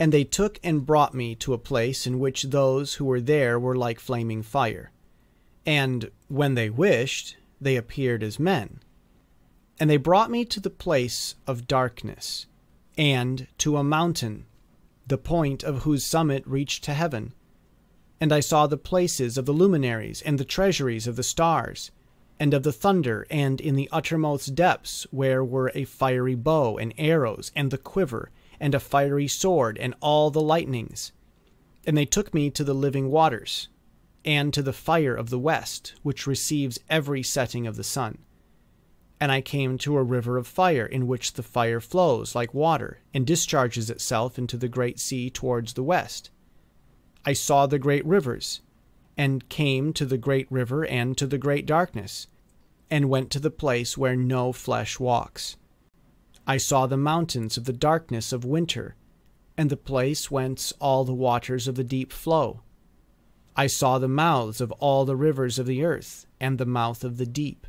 And they took and brought me to a place in which those who were there were like flaming fire. And when they wished, they appeared as men. And they brought me to the place of darkness, and to a mountain, the point of whose summit reached to heaven. And I saw the places of the luminaries, and the treasuries of the stars, and of the thunder, and in the uttermost depths where were a fiery bow, and arrows, and the quiver, and a fiery sword, and all the lightnings. And they took me to the living waters, and to the fire of the west, which receives every setting of the sun. And I came to a river of fire, in which the fire flows like water, and discharges itself into the great sea towards the west. I saw the great rivers, and came to the great river and to the great darkness, and went to the place where no flesh walks, I saw the mountains of the darkness of winter, and the place whence all the waters of the deep flow. I saw the mouths of all the rivers of the earth, and the mouth of the deep.